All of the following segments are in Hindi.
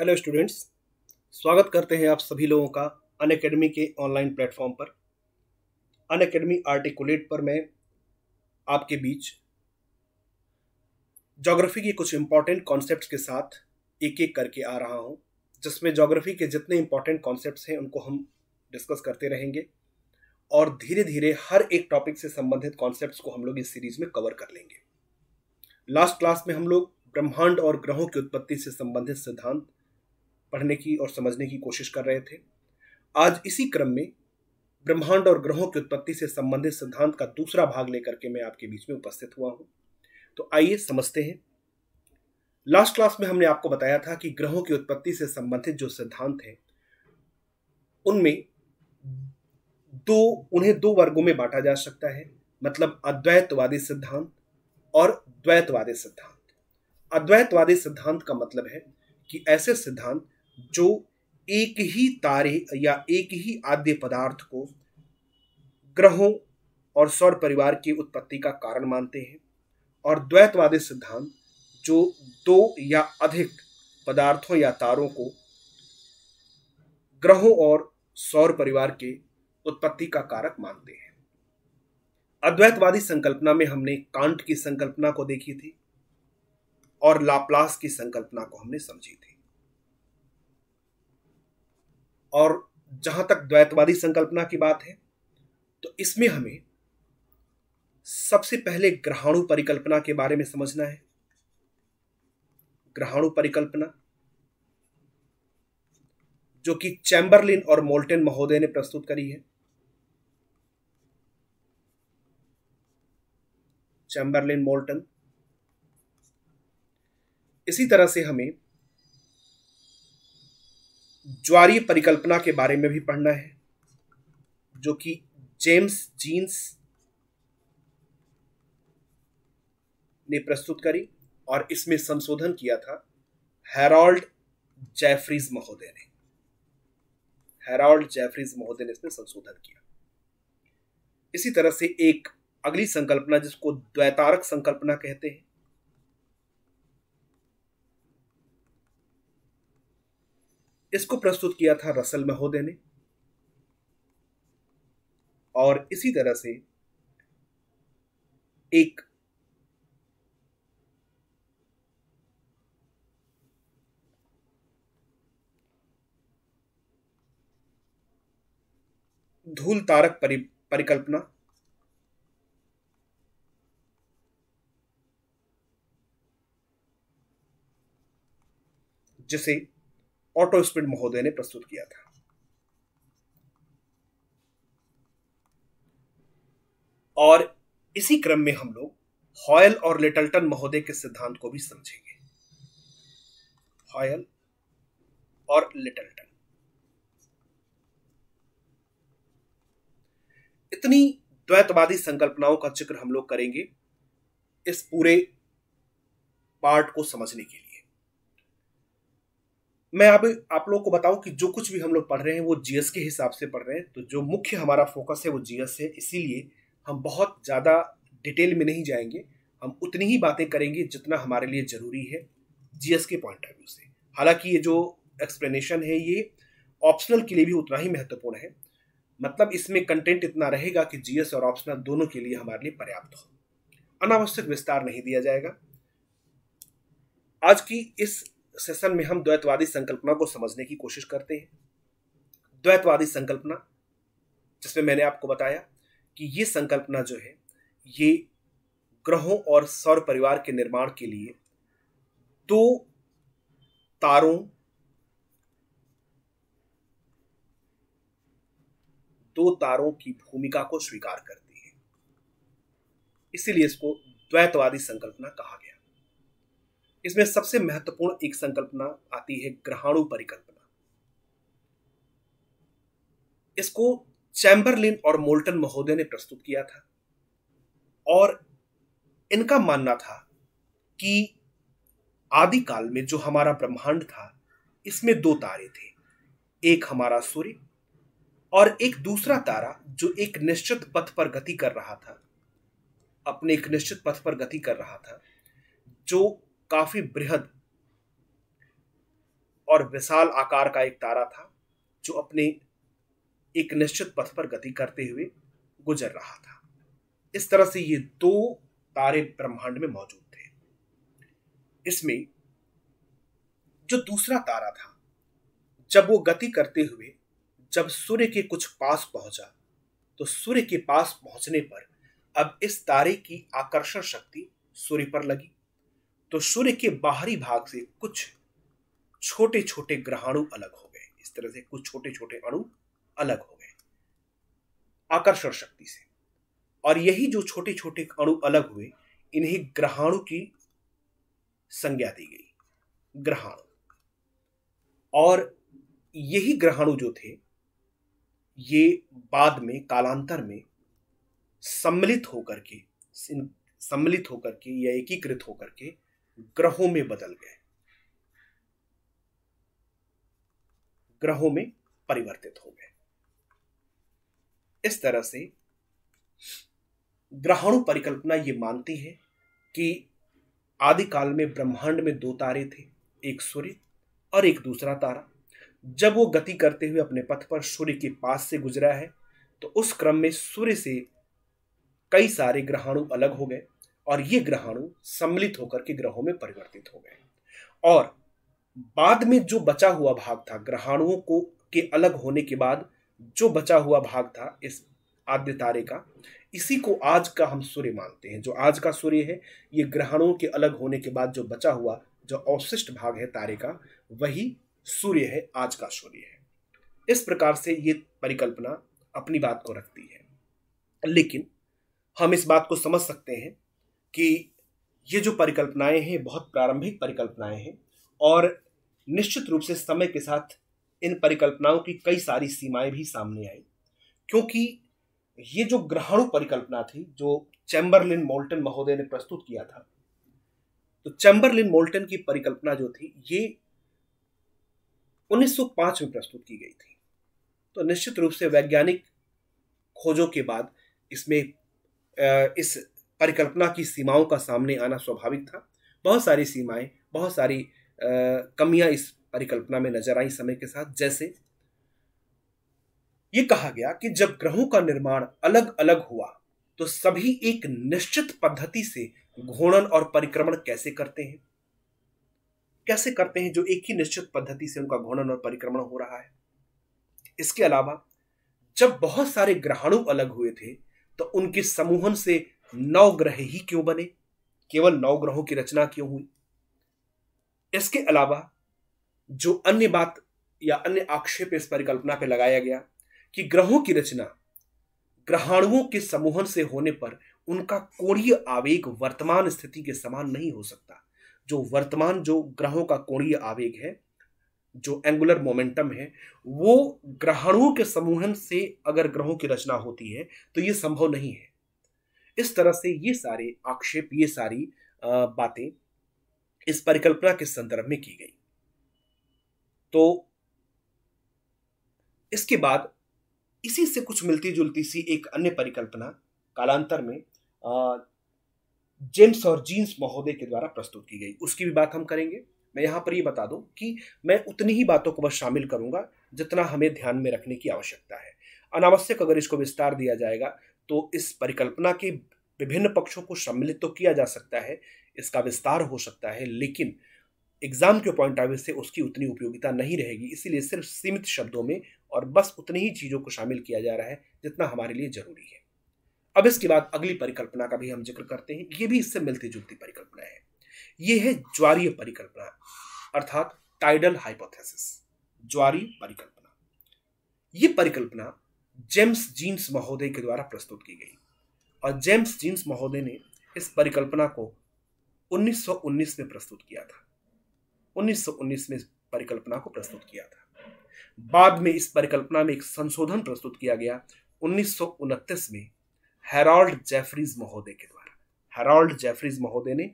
हेलो स्टूडेंट्स स्वागत करते हैं आप सभी लोगों का अन अकेडमी के ऑनलाइन प्लेटफॉर्म पर अन अकेडमी आर्टिकुलेट पर मैं आपके बीच जोग्राफी के कुछ इम्पॉर्टेंट कॉन्सेप्ट्स के साथ एक एक करके आ रहा हूँ जिसमें जोग्राफी के जितने इम्पॉर्टेंट कॉन्सेप्ट्स हैं उनको हम डिस्कस करते रहेंगे और धीरे धीरे हर एक टॉपिक से संबंधित कॉन्सेप्ट को हम लोग इस सीरीज में कवर कर लेंगे लास्ट क्लास में हम लोग ब्रह्मांड और ग्रहों की उत्पत्ति से संबंधित सिद्धांत पढ़ने की और समझने की कोशिश कर रहे थे आज इसी क्रम में ब्रह्मांड और ग्रहों की उत्पत्ति से संबंधित सिद्धांत का दूसरा भाग लेकर के मैं आपके बीच में उपस्थित हुआ हूं तो आइए समझते हैं लास्ट क्लास में हमने आपको बताया था कि ग्रहों की उत्पत्ति से संबंधित जो सिद्धांत हैं उनमें दो उन्हें दो वर्गों में बांटा जा सकता है मतलब अद्वैतवादी सिद्धांत और द्वैतवादी सिद्धांत अद्वैतवादी सिद्धांत का मतलब है कि ऐसे सिद्धांत जो एक ही तारे या एक ही आद्य पदार्थ को ग्रहों और सौर परिवार की उत्पत्ति का कारण मानते हैं और द्वैतवादी सिद्धांत जो दो या अधिक पदार्थों या तारों को ग्रहों और सौर परिवार के उत्पत्ति का कारक मानते हैं अद्वैतवादी संकल्पना में हमने कांट की संकल्पना को देखी थी और लाप्लास की संकल्पना को हमने समझी थी और जहां तक द्वैतवादी संकल्पना की बात है तो इसमें हमें सबसे पहले ग्रहाणु परिकल्पना के बारे में समझना है ग्रहाणु परिकल्पना जो कि चैम्बरलिन और मोल्टेन महोदय ने प्रस्तुत करी है चैम्बरलिन मोल्टन इसी तरह से हमें ज्वारीय परिकल्पना के बारे में भी पढ़ना है जो कि जेम्स जीन्स ने प्रस्तुत करी और इसमें संशोधन किया था हेरोल्ड जैफ्रीज महोदय ने हेरोल्ड जैफ्रीज महोदय ने इसमें संशोधन किया इसी तरह से एक अगली संकल्पना जिसको द्वैतारक संकल्पना कहते हैं इसको प्रस्तुत किया था रसल महोदय ने और इसी तरह से एक धूल तारक परि, परिकल्पना जिसे ऑटो स्पीड महोदय ने प्रस्तुत किया था और इसी क्रम में हम लोग हॉयल और लिटलटन महोदय के सिद्धांत को भी समझेंगे हॉयल और लिटलटन इतनी द्वैतवादी संकल्पनाओं का जिक्र हम लोग करेंगे इस पूरे पार्ट को समझने के लिए मैं अब आप लोगों को बताऊं कि जो कुछ भी हम लोग पढ़ रहे हैं वो जीएस के हिसाब से पढ़ रहे हैं तो जो मुख्य हमारा फोकस है वो जीएस है इसीलिए हम बहुत ज़्यादा डिटेल में नहीं जाएंगे हम उतनी ही बातें करेंगे जितना हमारे लिए ज़रूरी है जीएस के पॉइंट ऑफ व्यू से हालांकि ये जो एक्सप्लेनेशन है ये ऑप्शनल के लिए भी उतना ही महत्वपूर्ण है मतलब इसमें कंटेंट इतना रहेगा कि जीएस और ऑप्शनल दोनों के लिए हमारे लिए पर्याप्त हो अनावश्यक विस्तार नहीं दिया जाएगा आज की इस सेशन में हम द्वैतवादी संकल्पना को समझने की कोशिश करते हैं द्वैतवादी संकल्पना जिसमें मैंने आपको बताया कि ये संकल्पना जो है ये ग्रहों और सौर परिवार के निर्माण के लिए दो तारों दो तारों की भूमिका को स्वीकार करती है इसीलिए इसको द्वैतवादी संकल्पना कहा गया इसमें सबसे महत्वपूर्ण एक संकल्पना आती है ग्रहाणु परिकल्पना इसको चैम्बरलिन और मोल्टन महोदय ने प्रस्तुत किया था और इनका मानना था कि आदिकाल में जो हमारा ब्रह्मांड था इसमें दो तारे थे एक हमारा सूर्य और एक दूसरा तारा जो एक निश्चित पथ पर गति कर रहा था अपने एक निश्चित पथ पर गति कर रहा था जो काफी बृहद और विशाल आकार का एक तारा था जो अपने एक निश्चित पथ पर गति करते हुए गुजर रहा था इस तरह से ये दो तारे ब्रह्मांड में मौजूद थे इसमें जो दूसरा तारा था जब वो गति करते हुए जब सूर्य के कुछ पास पहुंचा तो सूर्य के पास पहुंचने पर अब इस तारे की आकर्षण शक्ति सूर्य पर लगी तो सूर्य के बाहरी भाग से कुछ छोटे छोटे ग्रहाणु अलग हो गए इस तरह से कुछ छोटे छोटे अणु अलग हो गए आकर्षण शक्ति से और यही जो छोटे छोटे अणु अलग हुए इन्हें ग्रहाणु की संज्ञा दी गई ग्रहाणु और यही ग्रहाणु जो थे ये बाद में कालांतर में सम्मिलित होकर के सम्मिलित होकर के या एकीकृत होकर के ग्रहों में बदल गए ग्रहों में परिवर्तित हो गए इस तरह से ग्रहाणु परिकल्पना ये मानती है कि आदिकाल में ब्रह्मांड में दो तारे थे एक सूर्य और एक दूसरा तारा जब वो गति करते हुए अपने पथ पर सूर्य के पास से गुजरा है तो उस क्रम में सूर्य से कई सारे ग्रहाणु अलग हो गए और ये ग्रहाणु सम्मिलित होकर के ग्रहों में परिवर्तित हो गए और बाद में जो बचा हुआ भाग था ग्रहाणुओं को के अलग होने के बाद जो बचा हुआ भाग था इस आद्य तारे का इसी को आज का हम सूर्य मानते हैं जो आज का सूर्य है ये ग्रहणों के अलग होने के बाद जो बचा हुआ जो अवशिष्ट भाग है तारे का वही सूर्य है आज का सूर्य है इस प्रकार से ये परिकल्पना अपनी बात को रखती है लेकिन हम इस बात को समझ सकते हैं कि ये जो परिकल्पनाएं हैं बहुत प्रारंभिक परिकल्पनाएं हैं और निश्चित रूप से समय के साथ इन परिकल्पनाओं की कई सारी सीमाएं भी सामने आई क्योंकि ये जो ग्रहणु परिकल्पना थी जो चैम्बरलिन मोल्टन महोदय ने प्रस्तुत किया था तो चैम्बरलिन मोल्टन की परिकल्पना जो थी ये 1905 में प्रस्तुत की गई थी तो निश्चित रूप से वैज्ञानिक खोजों के बाद इसमें इस परिकल्पना की सीमाओं का सामने आना स्वाभाविक था बहुत सारी सीमाएं बहुत सारी कमियां इस परिकल्पना में नजर आई समय के साथ जैसे ये कहा गया कि जब ग्रहों का निर्माण अलग अलग हुआ तो सभी एक निश्चित पद्धति से घूर्णन और परिक्रमण कैसे करते हैं कैसे करते हैं जो एक ही निश्चित पद्धति से उनका घूर्णन और परिक्रमण हो रहा है इसके अलावा जब बहुत सारे ग्रहाणु अलग हुए थे तो उनके समूहन से नौ ग्रह ही क्यों बने केवल नौ ग्रहों की रचना क्यों हुई इसके अलावा जो अन्य बात या अन्य आक्षेप इस परिकल्पना पर लगाया गया कि ग्रहों की रचना ग्रहाणुओं के समूहन से होने पर उनका कोणीय आवेग वर्तमान स्थिति के समान नहीं हो सकता जो वर्तमान जो ग्रहों का कोणीय आवेग है जो एंगुलर मोमेंटम है वो ग्रहणों के समूहन से अगर ग्रहों की रचना होती है तो ये संभव नहीं है इस तरह से ये सारे आक्षेप ये सारी बातें इस परिकल्पना के संदर्भ में की गई तो इसके बाद इसी से कुछ मिलती जुलती सी एक अन्य परिकल्पना कालांतर में जेम्स और जीन्स महोदय के द्वारा प्रस्तुत की गई उसकी भी बात हम करेंगे मैं यहाँ पर ये यह बता दूँ कि मैं उतनी ही बातों को बस शामिल करूँगा जितना हमें ध्यान में रखने की आवश्यकता है अनावश्यक अगर इसको विस्तार दिया जाएगा तो इस परिकल्पना के विभिन्न पक्षों को सम्मिलित तो किया जा सकता है इसका विस्तार हो सकता है लेकिन एग्जाम के पॉइंट ऑफ व्यू से उसकी उतनी उपयोगिता नहीं रहेगी इसीलिए सिर्फ सीमित शब्दों में और बस उतनी ही चीज़ों को शामिल किया जा रहा है जितना हमारे लिए जरूरी है अब इसके बाद अगली परिकल्पना का भी हम जिक्र करते हैं ये भी इससे मिलती जुलती परिकल्पना है ये है ज्वारीय परिकल्पना अर्थात टाइडल हाइपोथेसिस ज्वारी परिकल्पना ये परिकल्पना जेम्स जीन्स महोदय के द्वारा प्रस्तुत की गई और जेम्स जीन्स महोदय ने इस परिकल्पना को 1919 में प्रस्तुत किया था 1919 में इस परिकल्पना को प्रस्तुत किया था बाद में इस परिकल्पना में एक संशोधन प्रस्तुत किया गया उन्नीस में हेराल्ड जेफरीज महोदय के द्वारा हेराल्ड जेफरीज महोदय ने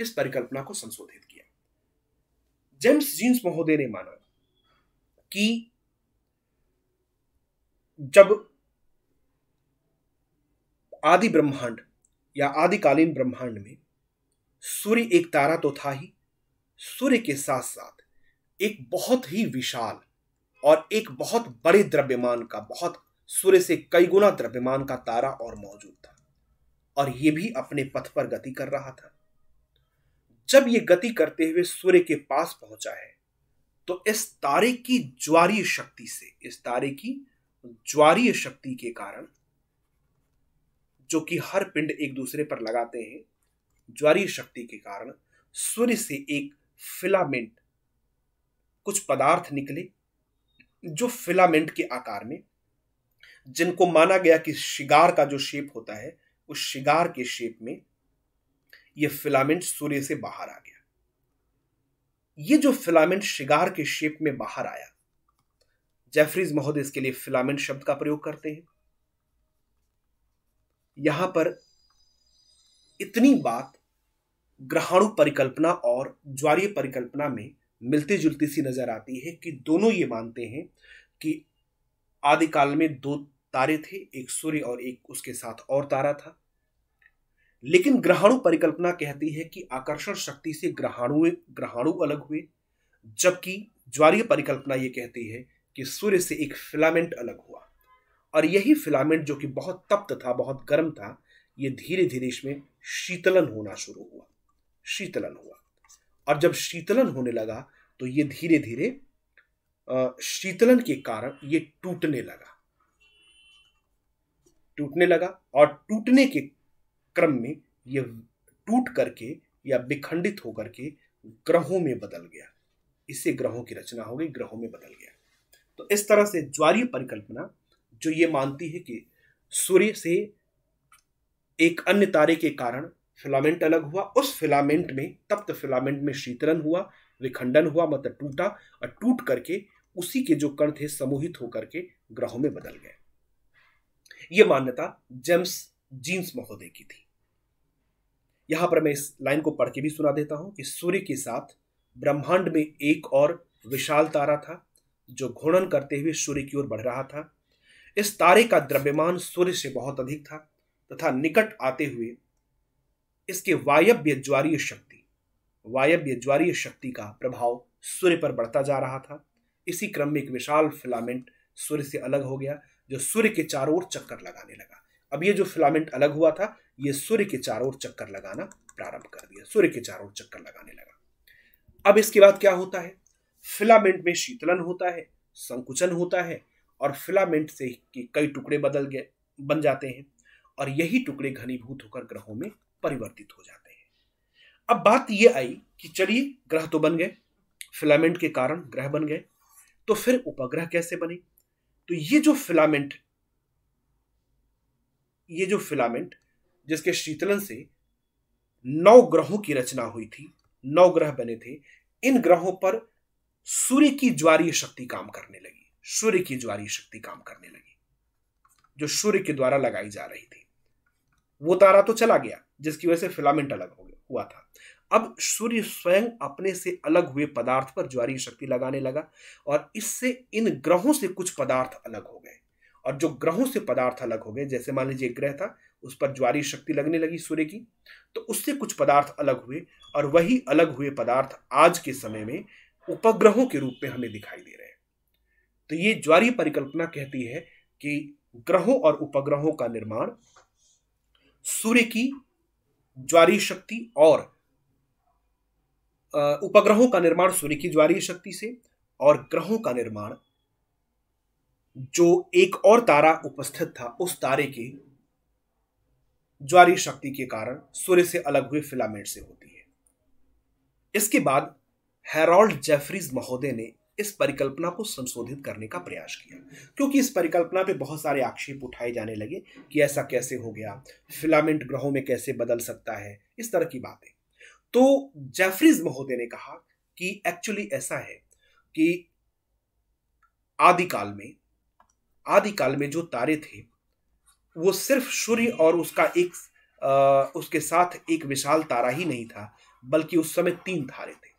इस परिकल्पना को संशोधित किया जेम्स जीन्स महोदय ने माना कि जब आदि ब्रह्मांड या आदिकालीन ब्रह्मांड में सूर्य एक तारा तो था ही सूर्य के साथ साथ एक बहुत ही विशाल और एक बहुत बड़े द्रव्यमान का बहुत सूर्य से कई गुना द्रव्यमान का तारा और मौजूद था और यह भी अपने पथ पर गति कर रहा था जब ये गति करते हुए सूर्य के पास पहुंचा है तो इस तारे की ज्वारीय शक्ति से इस तारे की ज्वारीय शक्ति के कारण जो कि हर पिंड एक दूसरे पर लगाते हैं ज्वारीय शक्ति के कारण सूर्य से एक फिलामेंट कुछ पदार्थ निकले जो फिलामेंट के आकार में जिनको माना गया कि शिगार का जो शेप होता है उस शिगार के शेप में यह फिलामेंट सूर्य से बाहर आ गया ये जो फिलामेंट शिगार के शेप में बाहर आया जेफरीज महोदय इसके लिए फिलामेंट शब्द का प्रयोग करते हैं यहाँ पर इतनी बात ग्रहाणु परिकल्पना और ज्वारीय परिकल्पना में मिलती जुलती सी नज़र आती है कि दोनों ये मानते हैं कि आदिकाल में दो तारे थे एक सूर्य और एक उसके साथ और तारा था लेकिन ग्रहाणु परिकल्पना कहती है कि आकर्षण शक्ति से ग्रहाणु ग्रहाणु अलग हुए जबकि ज्वारीय परिकल्पना ये कहती है कि सूर्य से एक फिलामेंट अलग हुआ और यही फिलामेंट जो कि बहुत तप्त था बहुत गर्म था ये धीरे धीरे इसमें शीतलन होना शुरू हुआ शीतलन हुआ और जब शीतलन होने लगा तो ये धीरे धीरे शीतलन के कारण ये टूटने लगा टूटने लगा और टूटने के क्रम में यह टूट करके या विखंडित होकर के ग्रहों में बदल गया इससे ग्रहों की रचना हो गई ग्रहों में बदल गया तो इस तरह से ज्वारीय परिकल्पना जो ये मानती है कि सूर्य से एक अन्य तारे के कारण फिलामेंट अलग हुआ उस फिलामेंट में तप्त फिलामेंट में शीतलन हुआ विखंडन हुआ मतलब टूटा और टूट करके उसी के जो कण थे समूहित होकर के ग्रहों में बदल गए यह मान्यता जेम्स जीन्स महोदय की थी यहां पर मैं इस लाइन को पढ़ के भी सुना देता हूं कि सूर्य के साथ ब्रह्मांड में एक और विशाल तारा था जो घूर्णन करते हुए सूर्य की ओर बढ़ रहा था इस तारे का द्रव्यमान सूर्य से बहुत अधिक था तथा निकट आते हुए इसके वायव्य ज्वारीय शक्ति वायव्य ज्वारीय शक्ति का प्रभाव सूर्य पर बढ़ता जा रहा था इसी क्रम में एक विशाल फिलामेंट सूर्य से अलग हो गया जो सूर्य के चारों ओर चक्कर लगाने लगा अब ये जो फिलामेंट अलग हुआ था ये सूर्य के चारों ओर चक्कर लगाना प्रारंभ कर दिया सूर्य के चारों ओर चक्कर लगाने लगा अब इसके बाद क्या होता है फिलामेंट में शीतलन होता है संकुचन होता है और फिलामेंट से के कई टुकड़े बदल गए बन जाते हैं और यही टुकड़े घनीभूत होकर ग्रहों में परिवर्तित हो जाते हैं अब बात ये आई कि चलिए ग्रह तो बन गए फिलामेंट के कारण ग्रह बन गए तो फिर उपग्रह कैसे बने तो ये जो फिलामेंट ये जो फिलामेंट जिसके शीतलन से नौ ग्रहों की रचना हुई थी नौ ग्रह बने थे इन ग्रहों पर सूर्य की ज्वारीय शक्ति काम करने लगी सूर्य की ज्वारी शक्ति काम करने लगी जो सूर्य के द्वारा लगाई जा रही थी वो तारा तो चला गया जिसकी वजह से फिलामेंट अलग हो गया हुआ था अब सूर्य स्वयं अपने से अलग हुए पदार्थ पर ज्वारी शक्ति लगाने लगा और इससे इन ग्रहों से कुछ पदार्थ अलग हो गए और जो ग्रहों से पदार्थ अलग हो गए जैसे मान लीजिए ग्रह था उस पर ज्वारी शक्ति लगने लगी सूर्य की तो उससे कुछ पदार्थ अलग हुए और वही अलग हुए पदार्थ आज के समय में उपग्रहों के रूप में हमें दिखाई दे रहे हैं तो ये ज्वारी परिकल्पना कहती है कि ग्रहों और उपग्रहों का निर्माण सूर्य की ज्वारी शक्ति और उपग्रहों का निर्माण सूर्य की ज्वारी शक्ति से और ग्रहों का निर्माण जो एक और तारा उपस्थित था उस तारे की ज्वारी शक्ति के कारण सूर्य से अलग हुए फिलामेंट से होती है इसके बाद हेरोल्ड जेफरीज महोदय ने इस परिकल्पना को संशोधित करने का प्रयास किया क्योंकि इस परिकल्पना पे बहुत सारे आक्षेप उठाए जाने लगे कि ऐसा कैसे हो गया फिलामेंट ग्रहों में कैसे बदल सकता है इस तरह की बातें तो जेफरीज महोदय ने कहा कि एक्चुअली ऐसा है कि आदिकाल में आदिकाल में जो तारे थे वो सिर्फ सूर्य और उसका एक आ, उसके साथ एक विशाल तारा ही नहीं था बल्कि उस समय तीन तारे थे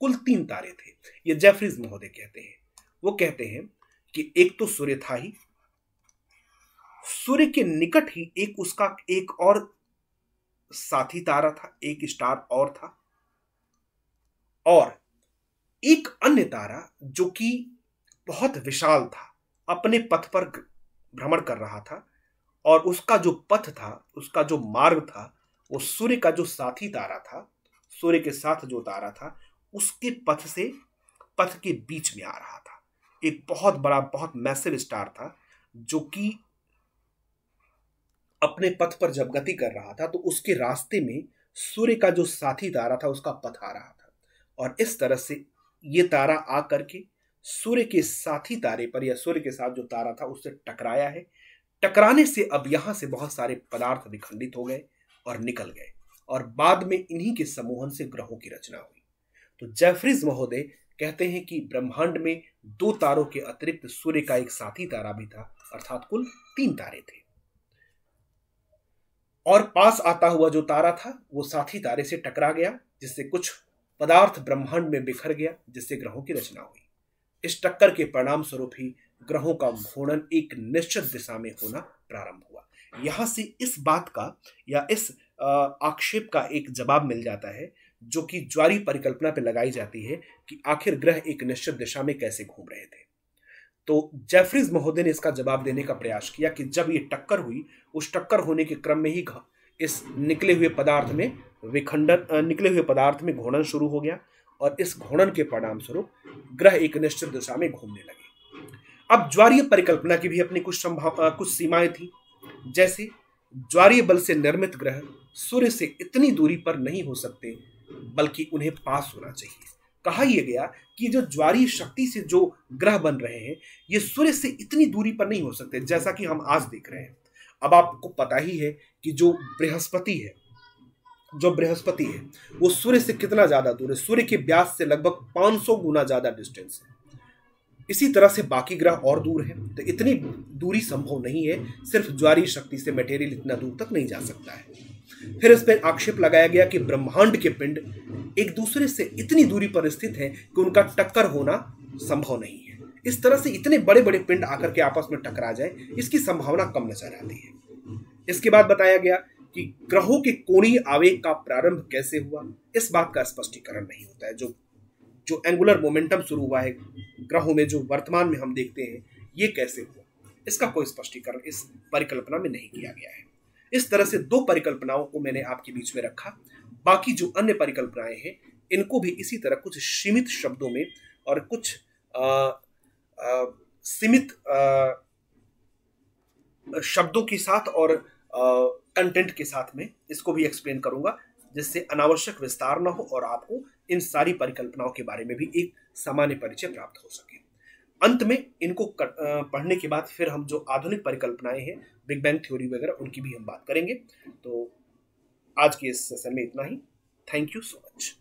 कुल तीन तारे थे ये जेफरीज महोदय कहते हैं वो कहते हैं कि एक तो सूर्य था ही सूर्य के निकट ही एक उसका एक और साथी तारा था एक स्टार और था और एक अन्य तारा जो कि बहुत विशाल था अपने पथ पर भ्रमण कर रहा था और उसका जो पथ था उसका जो मार्ग था वो सूर्य का जो साथी तारा था सूर्य के साथ जो तारा था उसके पथ से पथ के बीच में आ रहा था एक बहुत बड़ा बहुत मैसिव स्टार था जो कि अपने पथ पर जब गति कर रहा था तो उसके रास्ते में सूर्य का जो साथी तारा था उसका पथ आ रहा था और इस तरह से ये तारा आ करके सूर्य के साथी तारे पर या सूर्य के साथ जो तारा था उससे टकराया है टकराने से अब यहाँ से बहुत सारे पदार्थ विखंडित हो गए और निकल गए और बाद में इन्हीं के समूहन से ग्रहों की रचना हुई तो जेफरीज महोदय कहते हैं कि ब्रह्मांड में दो तारों के अतिरिक्त सूर्य का एक साथी तारा भी था अर्थात कुल तीन तारे थे और पास आता हुआ जो तारा था वो साथी तारे से टकरा गया जिससे कुछ पदार्थ ब्रह्मांड में बिखर गया जिससे ग्रहों की रचना हुई इस टक्कर के परिणाम स्वरूप ही ग्रहों का घूर्णन एक निश्चित दिशा में होना प्रारंभ हुआ यहां से इस बात का या इस आक्षेप का एक जवाब मिल जाता है जो कि ज्वारी परिकल्पना पर लगाई जाती है कि आखिर ग्रह एक निश्चित दिशा में कैसे घूम रहे थे तो जेफरीज महोदय ने इसका जवाब देने का प्रयास किया कि जब ये टक्कर हुई उस टक्कर होने के क्रम में ही इस निकले हुए पदार्थ में विखंडन निकले हुए पदार्थ में घूर्णन शुरू हो गया और इस घूर्णन के परिणाम स्वरूप ग्रह एक निश्चित दिशा में घूमने लगे अब ज्वारीय परिकल्पना की भी अपनी कुछ संभाव कुछ सीमाएं थी जैसे ज्वारीय बल से निर्मित ग्रह सूर्य से इतनी दूरी पर नहीं हो सकते बल्कि उन्हें पास होना चाहिए कहा यह गया कि जो ज्वारी शक्ति से जो ग्रह बन रहे हैं ये सूर्य से इतनी दूरी पर नहीं हो सकते जैसा कि हम आज देख रहे हैं अब आपको पता ही है कि जो बृहस्पति है जो बृहस्पति है वो सूर्य से कितना ज़्यादा दूर है सूर्य के ब्यास से लगभग 500 गुना ज़्यादा डिस्टेंस है इसी तरह से बाकी ग्रह और दूर है तो इतनी दूरी संभव नहीं है सिर्फ ज्वारी शक्ति से मटेरियल इतना दूर तक नहीं जा सकता है फिर इस पर आक्षेप लगाया गया कि ब्रह्मांड के पिंड एक दूसरे से इतनी दूरी पर स्थित हैं कि उनका टक्कर होना संभव नहीं है इस तरह से इतने बड़े बड़े पिंड आकर के आपस में टकरा जाए इसकी संभावना कम नजर आती है इसके बाद बताया गया कि ग्रहों के कोणीय आवेग का प्रारंभ कैसे हुआ इस बात का स्पष्टीकरण नहीं होता है जो जो एंगुलर मोमेंटम शुरू हुआ है ग्रहों में जो वर्तमान में हम देखते हैं ये कैसे हुआ इसका कोई स्पष्टीकरण इस परिकल्पना में नहीं किया गया है इस तरह से दो परिकल्पनाओं को मैंने आपके बीच में रखा बाकी जो अन्य परिकल्पनाएं हैं इनको भी इसी तरह कुछ सीमित शब्दों में और कुछ सीमित शब्दों के साथ और कंटेंट के साथ में इसको भी एक्सप्लेन करूंगा जिससे अनावश्यक विस्तार न हो और आपको इन सारी परिकल्पनाओं के बारे में भी एक सामान्य परिचय प्राप्त हो सके अंत में इनको कर, पढ़ने के बाद फिर हम जो आधुनिक परिकल्पनाएं हैं बिग बैंग थ्योरी वगैरह उनकी भी हम बात करेंगे तो आज के इस सेशन में इतना ही थैंक यू सो मच